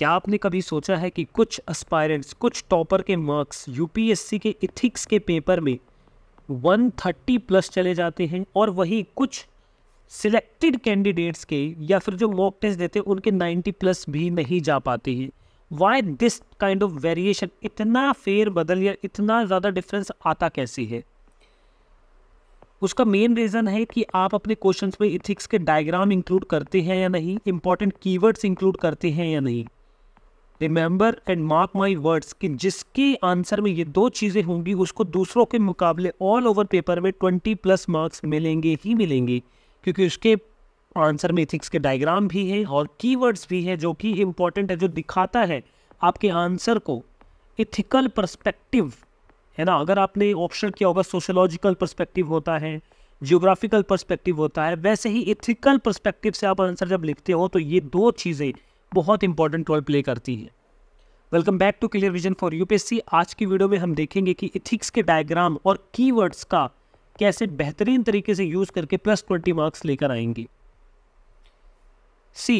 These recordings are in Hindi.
क्या आपने कभी सोचा है कि कुछ एस्पायरेंट्स कुछ टॉपर के मार्क्स यूपीएससी के इथिक्स के पेपर में 130 प्लस चले जाते हैं और वही कुछ सिलेक्टेड कैंडिडेट्स के या फिर जो मॉक टेस्ट देते हैं उनके 90 प्लस भी नहीं जा पाते हैं why this kind of variation इतना फेर बदल या इतना ज़्यादा डिफरेंस आता कैसे है उसका मेन रीज़न है कि आप अपने क्वेश्चंस में इथिक्स के डायग्राम इंक्लूड करते हैं या नहीं इंपॉर्टेंट कीवर्ड्स इंक्लूड करते हैं या नहीं remember and mark my words कि जिसके आंसर में ये दो चीज़ें होंगी उसको दूसरों के मुकाबले ऑल ओवर पेपर में ट्वेंटी प्लस मार्क्स मिलेंगे ही मिलेंगे क्योंकि उसके आंसर में इथिक्स के डायग्राम भी हैं और कीवर्ड्स भी हैं जो कि इम्पॉर्टेंट है जो दिखाता है आपके आंसर को इथिकल परस्पेक्टिव है ना अगर आपने ऑप्शन किया होगा सोशोलॉजिकल परस्पेक्टिव होता है जियोग्राफिकल परस्पेक्टिव होता है वैसे ही इथिकल परस्पेक्टिव से आप आंसर जब लिखते हो तो ये दो चीज़ें बहुत इंपॉर्टेंट रोल प्ले करती है welcome back to clear vision for UPSC आज की वीडियो में हम देखेंगे कि इथिक्स के डायग्राम और कीवर्ड्स का कैसे बेहतरीन तरीके से यूज़ करके प्लस ट्वेंटी मार्क्स लेकर आएंगे see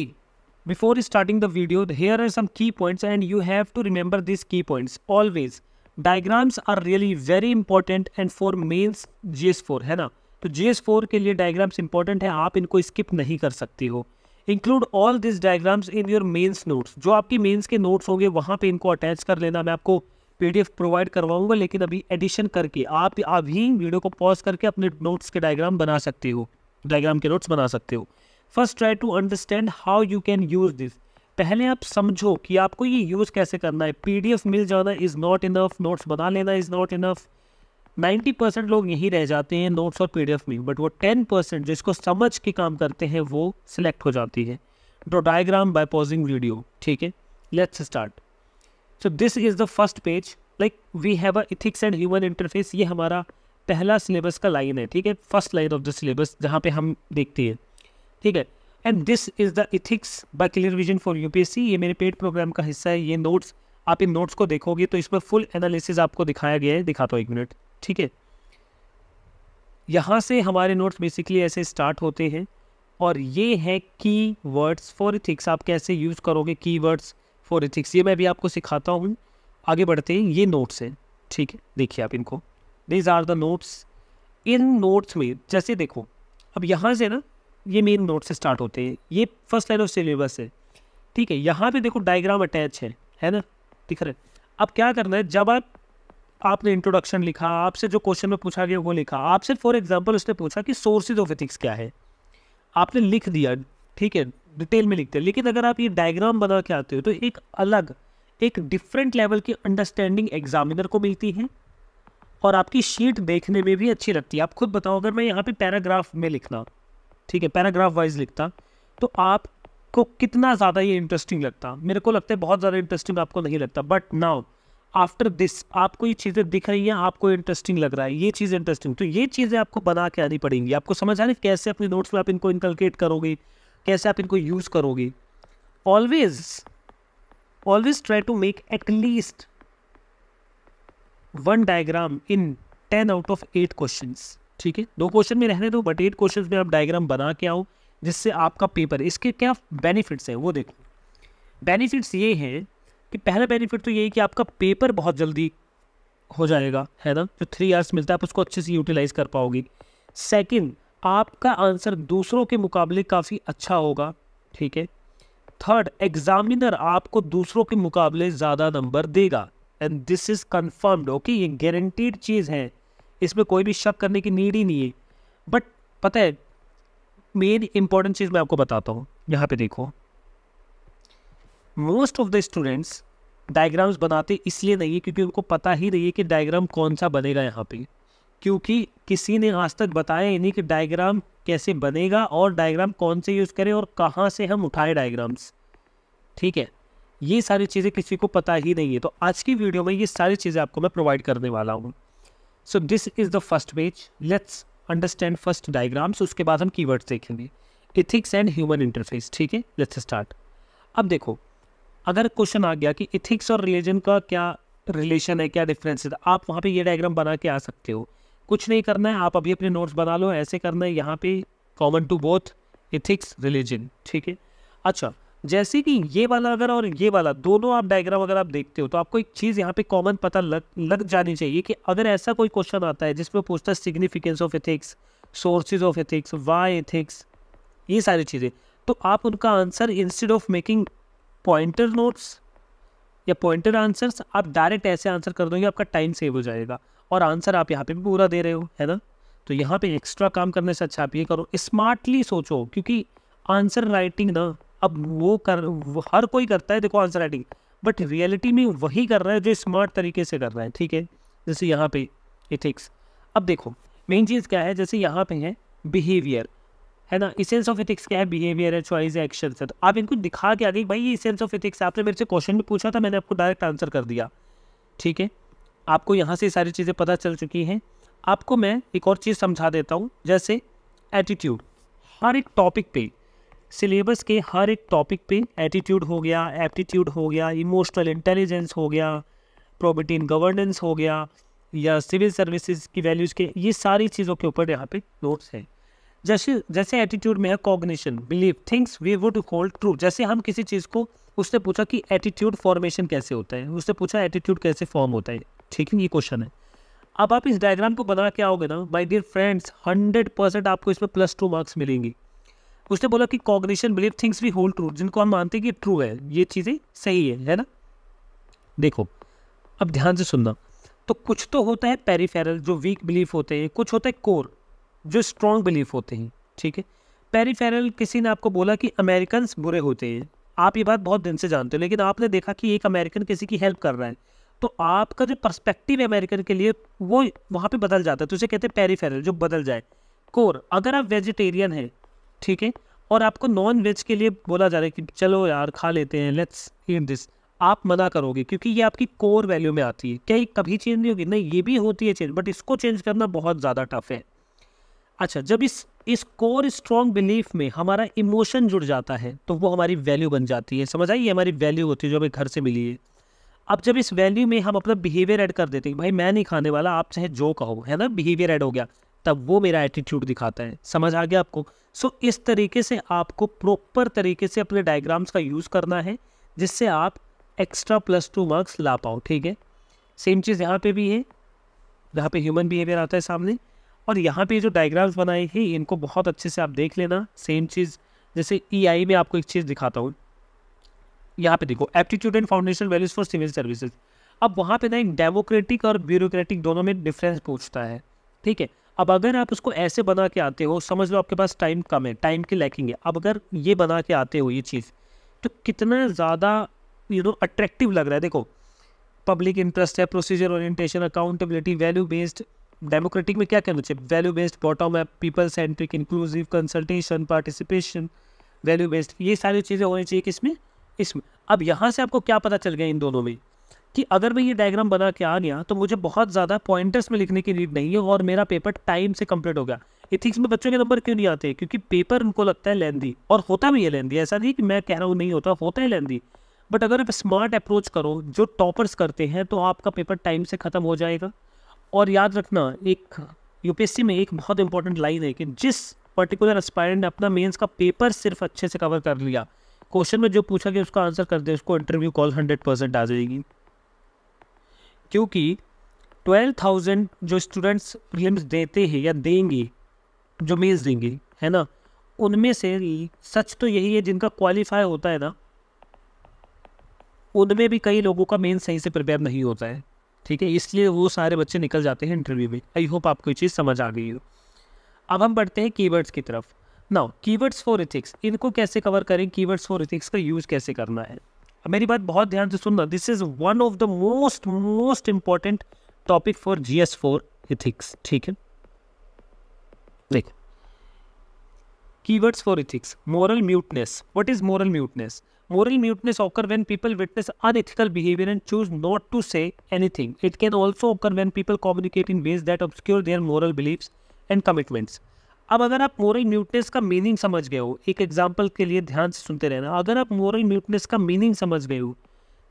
before starting the video here are some key points and you have to remember this key points always diagrams are really very important and for mains G S four है ना तो जी एस फोर के लिए डायग्राम्स इंपॉर्टेंट है आप इनको स्किप नहीं कर सकते हो include all this diagrams in your mains notes जो आपकी मेन्स के नोट्स होंगे वहाँ पे इनको अटैच कर लेना मैं आपको पीडीएफ प्रोवाइड करवाऊंगा लेकिन अभी एडिशन करके आप अभी वीडियो को पॉज करके अपने नोट्स के डायग्राम बना सकते हो डायग्राम के नोट्स बना सकते हो first try to understand how you can use this पहले आप समझो कि आपको ये यूज़ कैसे करना है पी मिल जाना इज़ नॉट इनफ नोट्स बना लेना is not enough ninety percent लोग यहीं रह जाते हैं नोट्स और पी में बट वो टेन परसेंट जिसको समझ के काम करते हैं वो सिलेक्ट हो जाती है draw diagram by pausing video ठीक है let's start so this is the first page like we have a ethics and human interface ये हमारा पहला सिलेबस का लाइन है ठीक है first line of the syllabus जहाँ पे हम देखते हैं ठीक है and this is the ethics by clear vision for you ये मेरे पेड प्रोग्राम का हिस्सा है ये नोट्स आप इन नोट्स को देखोगे तो इसमें फुल एनालिसिस आपको दिखाया गया है दिखाता हूँ एक मिनट ठीक है यहाँ से हमारे नोट्स बेसिकली ऐसे स्टार्ट होते हैं और ये है की वर्ड्स फॉर इथिक्स आप कैसे यूज़ करोगे की वर्ड्स फॉर इथिक्स ये मैं भी आपको सिखाता हूँ आगे बढ़ते हैं ये नोट्स हैं ठीक है देखिए आप इनको दीज आर द नोट्स इन नोट्स में जैसे देखो अब यहाँ से ना ये मेन नोट्स से स्टार्ट होते हैं ये फर्स्ट लाइन ऑफ सिलेबस है ठीक है यहाँ पे देखो डायग्राम अटैच है है ना दिख रहा है अब क्या करना है जब आप आपने इंट्रोडक्शन लिखा आपसे जो क्वेश्चन में पूछा गया वो लिखा आपसे फॉर एग्जाम्पल उसने पूछा कि सोर्सेज ऑफ एथिक्स क्या है आपने लिख दिया ठीक है डिटेल में लिखते हैं लेकिन अगर आप ये डायग्राम बना के आते हो तो एक अलग एक डिफरेंट लेवल की अंडरस्टैंडिंग एग्जामिनर को मिलती है और आपकी शीट देखने में भी अच्छी लगती है आप खुद बताओ अगर मैं यहाँ पे पैराग्राफ में लिखना ठीक है पैराग्राफ वाइज लिखता तो आपको कितना ज़्यादा ये इंटरेस्टिंग लगता मेरे को लगता है बहुत ज़्यादा इंटरेस्टिंग आपको नहीं लगता बट नाउ आफ्टर दिस आपको ये चीज़ें दिख रही हैं आपको इंटरेस्टिंग लग रहा है ये चीज़ इंटरेस्टिंग तो ये चीज़ें आपको बना के आनी पड़ेंगी आपको समझ आ रही कैसे अपने नोट्स में आप इनको इनकलकेट करोगे कैसे आप इनको यूज़ करोगे always always try to make at least one diagram in ten out of eight question ठीक है दो क्वेश्चन में रहने दो बट एट क्वेश्चन में आप डायग्राम बना के आओ जिससे आपका पेपर इसके क्या बेनिफिट्स हैं वो देखो बेनिफिट्स ये हैं कि पहला बेनिफिट तो ये कि आपका पेपर बहुत जल्दी हो जाएगा है ना जो थ्री आवर्स मिलता है आप उसको अच्छे से यूटिलाइज़ कर पाओगे सेकंड आपका आंसर दूसरों के मुकाबले काफ़ी अच्छा होगा ठीक है थर्ड एग्जामिनर आपको दूसरों के मुकाबले ज़्यादा नंबर देगा and this is confirmed okay ये गारंटीड चीज़ है इसमें कोई भी शक करने की नीड ही नहीं है बट पता है मेन इंपॉर्टेंट चीज़ मैं आपको बताता हूँ यहाँ पे देखो most of the students diagrams बनाते इसलिए नहीं है क्योंकि उनको पता ही नहीं है कि डायग्राम कौन सा बनेगा यहाँ पे क्योंकि किसी ने आज तक बताया ही नहीं कि डायग्राम कैसे बनेगा और डायग्राम कौन से यूज़ करें और कहाँ से हम उठाएं डायग्राम्स ठीक है ये सारी चीज़ें किसी को पता ही नहीं है तो आज की वीडियो में ये सारी चीज़ें आपको मैं प्रोवाइड करने वाला हूँ so this is the first page let's understand first diagrams उसके बाद हम कीवर्ड्स देखेंगे इथिक्स एंड ह्यूमन इंटरफेस ठीक है लेट्स स्टार्ट अब देखो अगर क्वेश्चन आ गया कि इथिक्स और रिलीजन का क्या रिलेशन है क्या डिफरेंस है तो आप वहाँ पे ये डायग्राम बना के आ सकते हो कुछ नहीं करना है आप अभी अपने नोट्स बना लो ऐसे करना है यहाँ पे common to both ethics religion ठीक है अच्छा जैसे कि ये वाला अगर और ये वाला दोनों आप डायग्राम अगर आप देखते हो तो आपको एक चीज़ यहाँ पे कॉमन पता लग लग जानी चाहिए कि अगर ऐसा कोई क्वेश्चन आता है जिसमें पूछता है significance of ethics sources of ethics why ethics ये सारी चीज़ें तो आप उनका answer instead of making pointer notes या पॉइंटर आंसर्स आप डायरेक्ट ऐसे आंसर कर दोगे आपका टाइम सेव हो जाएगा और आंसर आप यहाँ पे भी पूरा दे रहे हो है ना तो यहाँ पे एक्स्ट्रा काम करने से अच्छा आप ये करो स्मार्टली सोचो क्योंकि आंसर राइटिंग ना अब वो कर वो हर कोई करता है देखो आंसर राइटिंग बट रियलिटी में वही कर रहा है जो स्मार्ट तरीके से कर रहा है ठीक है जैसे यहाँ पे इथिक्स अब देखो मेन चीज़ क्या है जैसे यहाँ पे है बिहेवियर है ना इसेंस ऑफ एथिक्स क्या है बिहेवियर है चॉइस है एक्शन है तो आप इनको दिखा के आ गई भाई इसेंस ऑफ एथिक्स आपने मेरे से क्वेश्चन भी पूछा था मैंने आपको डायरेक्ट आंसर कर दिया ठीक है आपको यहाँ से सारी चीज़ें पता चल चुकी हैं आपको मैं एक और चीज़ समझा देता हूँ जैसे एटीट्यूड हर एक टॉपिक पे सिलेबस के हर एक टॉपिक पे एटीट्यूड हो गया एप्टीट्यूड हो गया इमोशनल इंटेलिजेंस हो गया प्रॉपर्टी इन गवर्नेंस हो गया या सिविल सर्विसेज की वैल्यूज़ के ये सारी चीज़ों के ऊपर यहाँ पे नोट्स हैं जैसे जैसे एटीट्यूड में है cognition believe things we would hold true जैसे हम किसी चीज़ को उसने पूछा कि एटीट्यूड फॉर्मेशन कैसे होता है उसने पूछा एटीट्यूड कैसे फॉर्म होता है ठीक है ये क्वेश्चन है अब आप इस डायग्राम को बना के आओगे ना my dear friends hundred percent आपको इसमें प्लस टू मार्क्स मिलेंगी उसने बोला कि cognition believe things we hold true जिनको हम मानते हैं कि ट्रू है ये चीज़ें सही है है ना देखो अब ध्यान से सुनना तो कुछ तो होता है पेरीफेरल जो वीक बिलीफ होते हैं कुछ होता है कोर जो स्ट्रॉन्ग बिलीफ होते हैं ठीक है पेरीफेरल किसी ने आपको बोला कि अमेरिकन बुरे होते हैं आप ये बात बहुत दिन से जानते हो लेकिन आपने देखा कि एक अमेरिकन किसी की हेल्प कर रहा है तो आपका जो पर्सपेक्टिव है अमेरिकन के लिए वो वहाँ पे बदल जाता है तो उसे कहते हैं पेरीफेरल जो बदल जाए कोर अगर आप वेजिटेरियन हैं ठीक है और आपको नॉन वेज के लिए बोला जा रहा है कि चलो यार खा लेते हैं लेट्स ईट दिस आप मना करोगे क्योंकि ये आपकी कोर वैल्यू में आती है क्या ये कभी चेंज नहीं होगी नहीं ये भी होती है चेंज बट इसको चेंज करना बहुत ज़्यादा टफ है अच्छा जब इस इस कोर स्ट्रॉन्ग बिलीफ में हमारा इमोशन जुड़ जाता है तो वो हमारी वैल्यू बन जाती है समझ आइए हमारी वैल्यू होती है जो हमें घर से मिली है अब जब इस वैल्यू में हम अपना बिहेवियर ऐड कर देते हैं भाई मैं नहीं खाने वाला आप चाहे जो कहो है ना बिहेवियर ऐड हो गया तब वो मेरा एटीट्यूड दिखाता है समझ आ गया आपको सो so, इस तरीके से आपको प्रॉपर तरीके से अपने डायग्राम्स का यूज़ करना है जिससे आप एक्स्ट्रा प्लस टू मार्क्स ला पाओ ठीक है सेम चीज़ यहाँ पे भी है यहाँ पे ह्यूमन बिहेवियर आता है सामने और यहाँ पे जो डायग्राम्स बनाए हैं इनको बहुत अच्छे से आप देख लेना सेम चीज़ जैसे ई e में आपको एक चीज़ दिखाता हूँ यहाँ पे देखो aptitude and foundation values for civil services अब वहाँ पे ना एक डेमोक्रेटिक और ब्यूरोक्रेटिक दोनों में डिफरेंस पूछता है ठीक है अब अगर आप उसको ऐसे बना के आते हो समझ लो आपके पास टाइम कम है टाइम की लैकिंग है अब अगर ये बना के आते हो ये चीज़ तो कितना ज़्यादा यू नो अट्रैक्टिव लग रहा है देखो पब्लिक इंटरेस्ट है procedure orientation accountability value based democratic में क्या कहना चाहिए value based bottom up people centric inclusive consultation participation value based ये सारी चीज़ें होनी चाहिए किसमें इसमें अब यहाँ से आपको क्या पता चल गया इन दोनों में कि अगर मैं ये डायग्राम बना के आ गया तो मुझे बहुत ज़्यादा पॉइंटर्स में लिखने की नीड नहीं है और मेरा पेपर टाइम से कंप्लीट होगा इथिक्स में बच्चों के नंबर क्यों नहीं आते क्योंकि पेपर उनको लगता है लेंदी और होता भी है लेंदी ऐसा नहीं कि मैं कह रहा हूँ नहीं होता होता है लेंदी बट अगर आप स्मार्ट अप्रोच करो जो टॉपर्स करते हैं तो आपका पेपर टाइम से ख़त्म हो जाएगा और याद रखना एक यूपीएससी में एक बहुत इंपॉर्टेंट लाइन है कि जिस पर्टिकुलर एस्पायरेंट ने अपना मेंस का पेपर सिर्फ अच्छे से कवर कर लिया क्वेश्चन में जो पूछा गया उसका आंसर कर दे उसको इंटरव्यू कॉल हंड्रेड परसेंट आ जाएगी क्योंकि ट्वेल्व थाउजेंड जो स्टूडेंट्स प्रीलिम्स देते हैं या देंगे जो मेल्स देंगे है ना उनमें से सच तो यही है जिनका क्वालिफाई होता है ना उनमें भी कई लोगों का मेन सही से प्रिपेयर नहीं होता है ठीक है इसलिए वो सारे बच्चे निकल जाते हैं इंटरव्यू में आई होप आपको ये चीज़ समझ आ गई हो अब हम बढ़ते हैं कीवर्ड्स की तरफ नाउ कीवर्ड्स फॉर इथिक्स इनको कैसे कवर करें कीवर्ड्स फॉर इथिक्स का यूज़ कैसे करना है मेरी बात बहुत ध्यान से सुनना this is one of the most most important topic for G S for ethics ठीक है देख keywords for ethics moral muteness what is moral muteness Moral muteness occur when people witness unethical behavior and choose not to say anything. It can also occur when people communicate in ways that obscure their moral beliefs and commitments. अब अगर आप मोरल म्यूटनेस का मीनिंग समझ गए हो एक एग्जाम्पल के लिए ध्यान से सुनते रहना अगर आप मोरल म्यूटनेस का मीनिंग समझ गए हो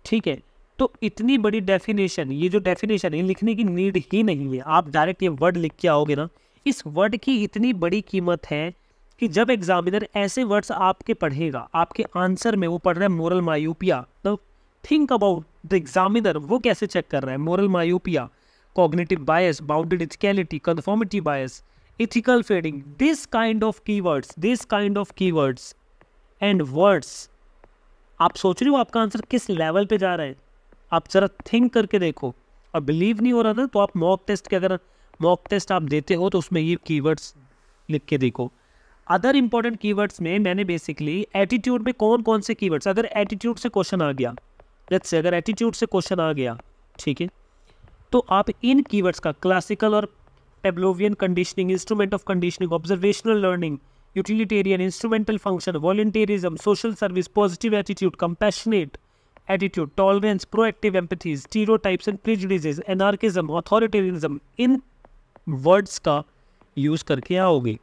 ठीक है तो इतनी बड़ी डेफिनेशन ये जो डेफिनेशन है लिखने की नीड ही नहीं है आप डायरेक्ट ये वर्ड लिख के आओगे ना इस वर्ड की इतनी बड़ी कीमत है कि जब एग्जामिनर ऐसे वर्ड्स आपके पढ़ेगा आपके आंसर में वो पढ़ रहा है मोरल मायूपिया तो थिंक अबाउट द एग्जामिनर वो कैसे चेक कर रहा है moral myopia cognitive bias bounded ethicality conformity bias ethical fading this kind words keywords this kind of keywords and words आप सोच रहे हो आपका आंसर किस लेवल पे जा रहा है आप जरा थिंक करके देखो और बिलीव नहीं हो रहा था तो आप मॉक टेस्ट के अगर मॉक टेस्ट आप देते हो तो उसमें ये कीवर्ड्स लिख के देखो अदर इंपॉर्टेंट कीवर्ड्स में मैंने बेसिकली एटीट्यूड में कौन कौन से कीवर्ड्स अगर एटीट्यूड से क्वेश्चन आ गया जैसे अगर एटीट्यूड से क्वेश्चन आ गया ठीक है तो आप इन कीवर्ड्स का क्लासिकल और Pavlovian conditioning instrument of conditioning observational learning utilitarian instrumental function volunteerism social service positive attitude compassionate attitude tolerance proactive empathies stereotypes and prejudices anarchism authoritarianism इन वर्ड्स का यूज़ करके आओगे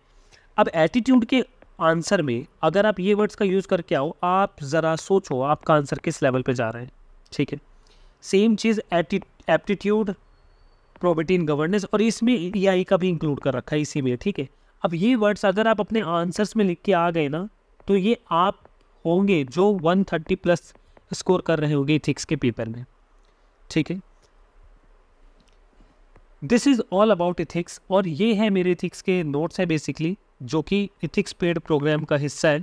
अब एटीट्यूड के आंसर में अगर आप ये वर्ड्स का यूज़ करके आओ आप ज़रा सोचो आपका आंसर किस लेवल पे जा रहा है ठीक है सेम चीज़ एप्टीट्यूड प्रॉपर्टी इन गवर्नेंस और इसमें ई का भी इंक्लूड कर रखा है इसी में ठीक है अब ये वर्ड्स अगर आप अपने आंसर्स में लिख के आ गए ना तो ये आप होंगे जो 130 प्लस स्कोर कर रहे होंगे इथिक्स के पेपर में ठीक है this is all about ethics और ये है मेरे इथिक्स के नोट्स है बेसिकली जो कि इथिक्स पेड प्रोग्राम का हिस्सा है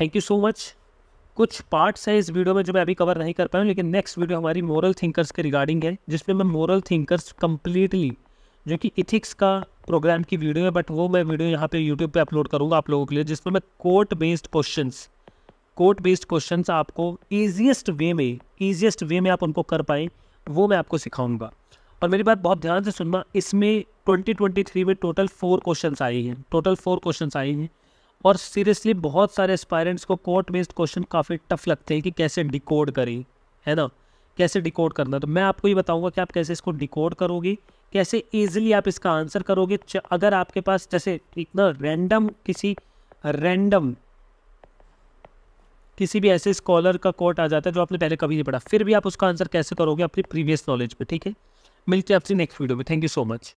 थैंक यू सो मच कुछ पार्ट्स हैं इस वीडियो में जो मैं अभी कवर नहीं कर पाया लेकिन नेक्स्ट वीडियो हमारी मॉरल थिंकर्स के रिगार्डिंग है जिसमें मैं मॉरल थिंकर्स कम्प्लीटली जो कि इथिक्स का प्रोग्राम की वीडियो है बट वो मैं वीडियो यहाँ पे यूट्यूब पे अपलोड करूँगा आप लोगों के लिए जिसमें मैं court based question court based question आपको ईजिएस्ट वे में ईजिएस्ट वे में आप उनको कर पाएँ वो मैं आपको सिखाऊँगा और मेरी बात बहुत ध्यान से सुनना इसमें 2023 में टोटल फोर क्वेश्चन आए हैं टोटल फोर क्वेश्चन आए हैं और सीरियसली बहुत सारे एस्पायरेंट्स को कोर्ट बेस्ड क्वेश्चन काफ़ी टफ लगते हैं कि कैसे डिकोड करें है ना कैसे डिकोड करना तो मैं आपको ये बताऊंगा कि आप कैसे इसको डिकोड करोगे कैसे ईजिली आप इसका आंसर करोगे अगर आपके पास जैसे इतना ना रैंडम किसी रैंडम किसी भी ऐसे स्कॉलर का कोर्ट आ जाता है जो आपने पहले कभी नहीं पढ़ा फिर भी आप उसका आंसर कैसे करोगे अपनी प्रीवियस नॉलेज में ठीक है मिलते हैं आपसे नेक्स्ट वीडियो में थैंक यू सो मच